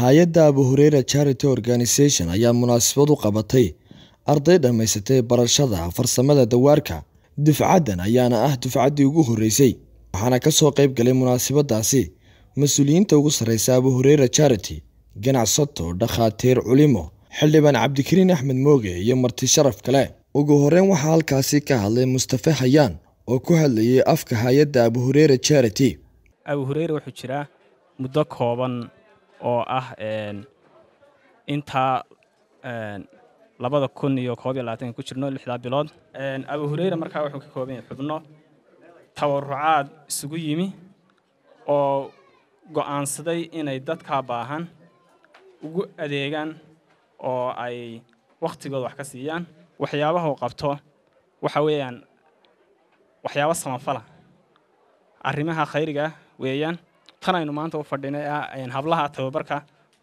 hay-adda abu charity organization ayaa munaasabad u qabatay arday dhammaysatay barashada farsamada dawaarka dufcaddan ayaana ah dufcaddii ugu horreysay waxaana ka soo qayb galay munaasabaddaasi mas-uuliyiinta ugu sarreysa abu hureyra charity ganacsato dhakhaatiir culimo xildhibaan cabdikariin axmed mooge iyo marti sharaf kale ugu horreyn waxaa halkaasi ka hadlay mustafe hayaan oo ku hadlayay afka hay-adda abu hureyra charity abu wuxuu jiraa muddo kooban oo ah intaa labada kun iyo koob iyo labaatanka ku jirno lixdaa bilood abu hureyre markaa wuxuu ka kooban yahay xubno tawarucaad isugu yimi oo go'aansaday inay dadkaa baahan ugu adeegaan oo ay wakhtigooda wax ka siiyaan waxyaabahu qabto waxa weeyaan waxyaabo samafala ah. arrimaha khayriga weeyaan tan aynu maanta u fadhinay ah, hablaha tababarka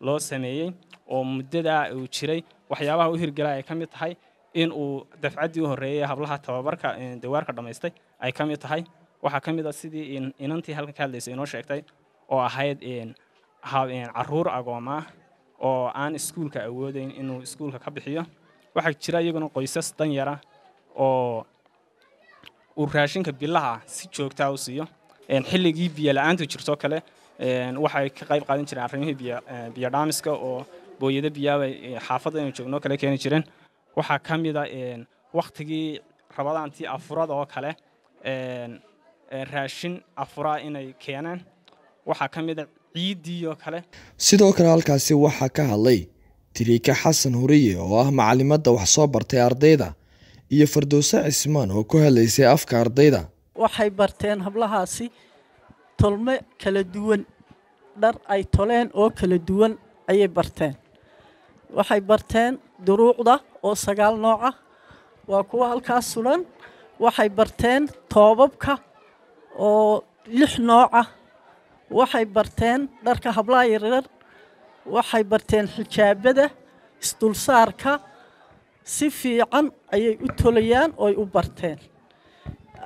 loo sameeyey oo muddada uu jiray waxyaabaha u hirgela ay ka mid tahay in uu dafcaddii u horreeyey hablaha tababarka dawaarka dhammaystay ay ka mid tahay waxaa ka mid a ah sidii inantii halkan ka hadlaysay inoo sheegtay oo ahayd caruur agoomaa oo aan iskuulka awoodayn inuu iskuulka ka bixiyo waxaa jira iyaguna qoysas danyara oo uu raashinka bilaha si joogtaa u siiyo xilligii biyo la-aantu jirtoo kale waxay ka qayb qaadan jireen arrimihii biyo eh, dhaamiska oo booyado biyaabay eh, xaafadda aynu joognoo kale keeni jireen waxaa ka mida ah, wakhtigii rabadaantii afurada oo kale raashin afuraa inay keenaan waxaa ka mida ah ciiddii oo kale sidoo kale halkaasi waxaa ka hadlay tiriika xasan huriye oo ah macalimadda wax soo bartay ardayda iyo fardowse cismaan oo ku hadlaysay afka ardayda waxay barteen hablahaasi tolme kala duwan dhar ay toleen oo kala duwan ayay barteen waxay barteen duruucda oo sagaal nooc ah waa kuwa halkaas sulan waxay barteen toobabka oo lix nooc ah waxay barteen dharka hablaha yaryar waxay barteen xijaabada isdulsaarka si fiican ayay u tolayaan ooy u barteen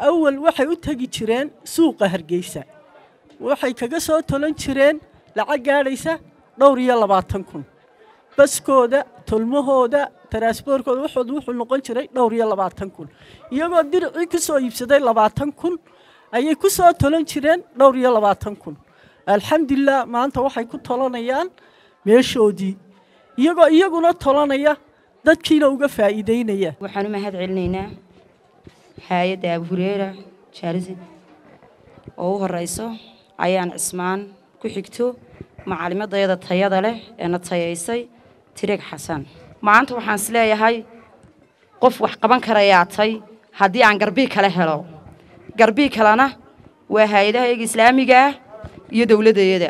awal waxay u tegi jireen suuqa hargeysa waxay kaga soo tolan jireen lacag gaadhaysa dhowr iyo labaatan kun baskooda tolmahooda taraasboorkooda waxooda wuxuu noqon jiray dhowr iyo labaatan kun iyagoo diricii ku soo iibsaday labaatan kun ayay ku soo tolan jireen dhowr iyo labaatan kun alxamdulilaah maanta waxay ku tolanayaan meeshoodii iyagoo iyaguna tolanaya dadkiina uga faa'iideynaya waxaan u mahad celinaynaa haay-adda abuhureera jaarisi oo u horeyso ayaan cismaan ku xigto macalimadayada tayada leh ee na tayaysay tirig xasan maanta waxaan isleeyahay qof wax qaban karayaa tay haddii aan garbii kale helo garbii kalena waa hay-adahayga islaamiga ah iyo dowladayada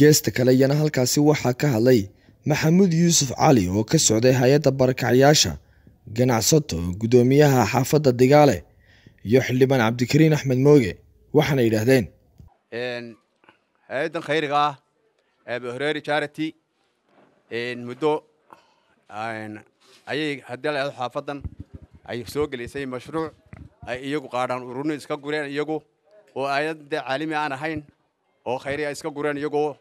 geesta kale iyana halkaasi waxaa ka hadlay maxamuud yuusuf cali oo ka socday hay-adda barakacyaasha ganacsato oo guddoomiyaha xaafadda digaale iyo xildhibaan cabdikariin axmed mooge waxaana yidhaahdeen hay-addan khayriga ah abahoreeri charity muddo ayay haddii la xaafaddan ay soo gelisay mashruuc ay iyagu qaadhaan ururno iska gureen iyagu oo aanan dee caalami aan ahayn oo khayriga iska gureen iyagoo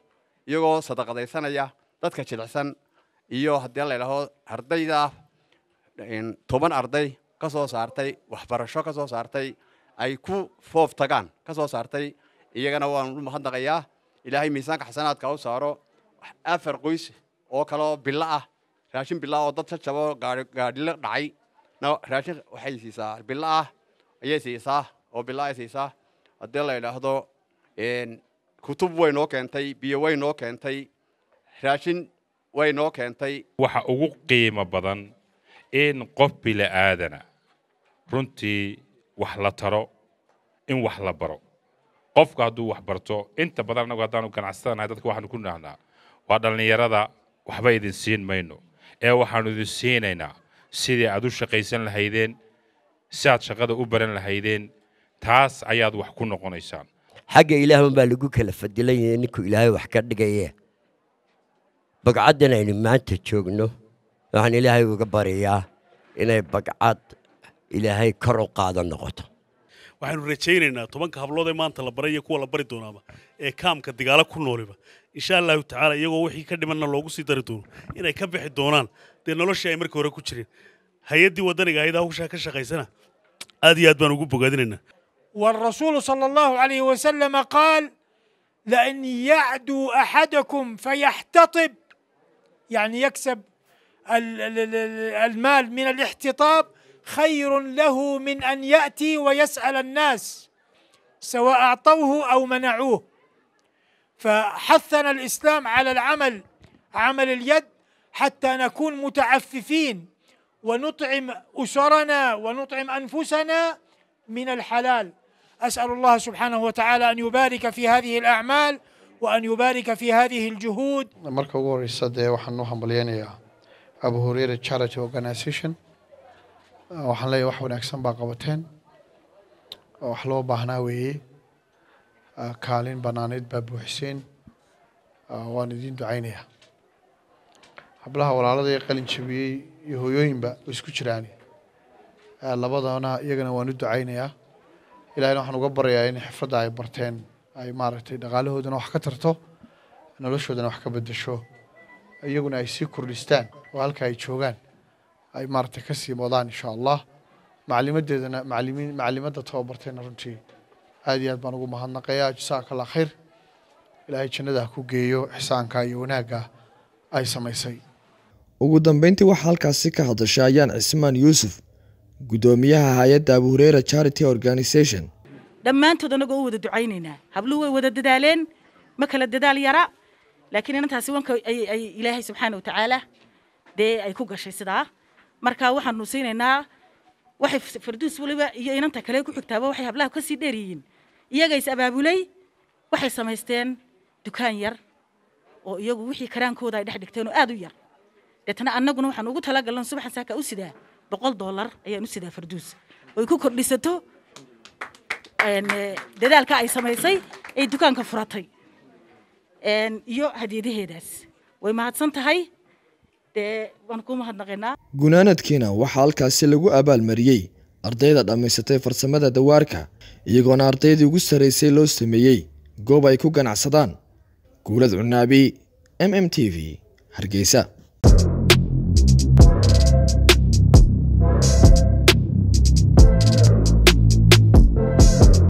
iyagoo sadaqadaysanaya dadka jilicsan iyo haddii la ydhaahdo ardayda toban arday kasoo saartay waxbarasho ka soo saartay ay ku foof tagaan ka soo saartay iyagana waan u mahadnaqayaa ilaahay miisaanka xasanaadka u saaro afar qoys oo kaleoo bilo ah raashin bilo oo dad jajabo gaadhilo dhacay raashin waxay siisaa bilo ah ayay siisaa oo bilo ay siisaa haddii la idhaahdo kutub way noo keentay biyo way noo keentay raashin way noo keentay waxa ugu qiimo badan in qof bila aadana runtii wax la taro in wax la baro qofku hadduu wax barto inta badan annagu haddaanu nahay dadka waxaanu ku naahnaa waa dhallinyarada waxba idin siin mayno ee waxaanu idin siinaynaa sidii aad u shaqaysan lahaydeen si aad shaqada u baran lahaydeen taas ayaad wax ku noqonaysaan xagga ilaahun baa lagu kala fadilan yahay ninku ilaahay wax ka dhigaye bagcaddan aynu maanta joogno waxaan ilaahay uga baryayaa inay bagcad ilaahay kor u qaadan noqoto waxaanu rajaynaynaa tobanka hablood ee maanta la baray iyo kuwa la bari doonaaba ee kaamka dagaalo ku nooliba insha allahu tacaala iyagoo wixii ka dhimanna loogu sii dari doono inay ka bixi doonaan dee noloshii ay markii hore ku jireen hay-addii waddaniga ahayd hawshaa ka shaqaysana aad iyo aad baan ugu bogaadinaynaa والرسول صلى الله عليه وسلم قال لأن يعدو أحدكم فيحتطب يعني يكسب المال من الاحتطاب خير له من ان ياتي ويسال الناس سواء اعطوه او منعوه فحثنا الاسلام على العمل عمل اليد حتى نكون متعففين ونطعم اسرنا ونطعم انفسنا من الحلال اسال الله سبحانه وتعالى ان يبارك في هذه الاعمال وأن يبارك في هذه الجهود. marka ugu horeysa dee Charity Organization waxaan leeyahy wax wanaagsan baa qabateen wax loo baahnaa weeye ah, kaalin banaaneyd baa buuxiseen ah, waan idiin ducaynayaa hablaha walaalada ee qalin jabiyey iyo hooyooyinba way isku jiraan ah, labadana iyagana waan u ducaynayaa ilahina waxaan uga barayaa in xifradda ay barteen ay maaragtay dhaqaalahoodana wax ka tarto noloshoodana wax ka bedesho iyaguna ay sii kordhistaan oo halka ay joogaan ay maaragtay kasii moodaan insha allah macalimadeedana macalimiin macalimadda tababarteenna runtii aad iyo aad baan ugu mahadnaqayaa jasaaka allah khayr ilaahay jannada ha ku geeyo ixsaanka iyo wanaagga ay samaysay ugu dambeyntii waxaa halkaasi ka hadashay ayaan cismaan yuusuf gudoomiyaha hay-adda abu hureyra charity organization dhammaantood annagoo u wada ducaynaynaa habluu way wada dadaaleen ma kala dadaal yara laakiin inantaasi wanka ay ilaahay subxaana wa tacaala dee ay ku gashay sidaa markaa waxaanu siinaynaa waxay farduus weliba iyo inanta kale ku xigtaaba waxay hablaha ka sii dheer yihiin iyaga is abaabulay waxay samaysteen dukaan yar oo iyagu wixii karaankooda ay dhex dhigteen oo aad u yar deetana annaguna waxaan ugu talagalna subaxan saaka u sidaa boqol dollar ayaan u sidaa farduus oy ku kordhisato dadaalka ay samaysay ee dukaanka furatay iyo hadiidaheedaas way mahadsan tahay gunaanadkiina waxaa halkaasi lagu abaalmariyey ardayda dhammaysatay farsamada dawaarka iyagoona ardaydii ugu sarraysay loo sameeyey goob ay ku ganacsadaan guulad cunaabi m m t v hargeysa